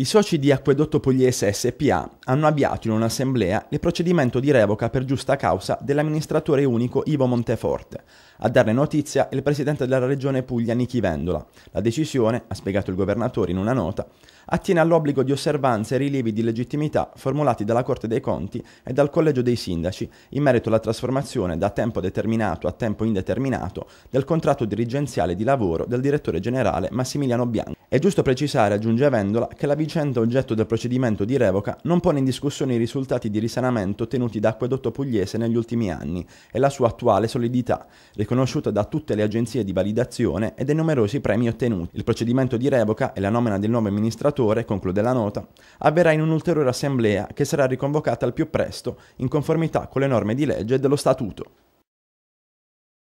I soci di Acquedotto Pugliese SPA hanno avviato in un'assemblea il procedimento di revoca per giusta causa dell'amministratore unico Ivo Monteforte. A darne notizia il presidente della regione Puglia Nichi Vendola. La decisione, ha spiegato il governatore in una nota, attiene all'obbligo di osservanza e rilievi di legittimità formulati dalla Corte dei Conti e dal Collegio dei Sindaci in merito alla trasformazione da tempo determinato a tempo indeterminato del contratto dirigenziale di lavoro del direttore generale Massimiliano Bianco. È giusto precisare, aggiunge Vendola, che la vicenda oggetto del procedimento di revoca non pone in discussione i risultati di risanamento ottenuti da Acquedotto Pugliese negli ultimi anni e la sua attuale solidità, riconosciuta da tutte le agenzie di validazione e dai numerosi premi ottenuti. Il procedimento di revoca e la nomina del nuovo amministratore, conclude la nota, avverrà in un'ulteriore assemblea che sarà riconvocata al più presto in conformità con le norme di legge e dello statuto.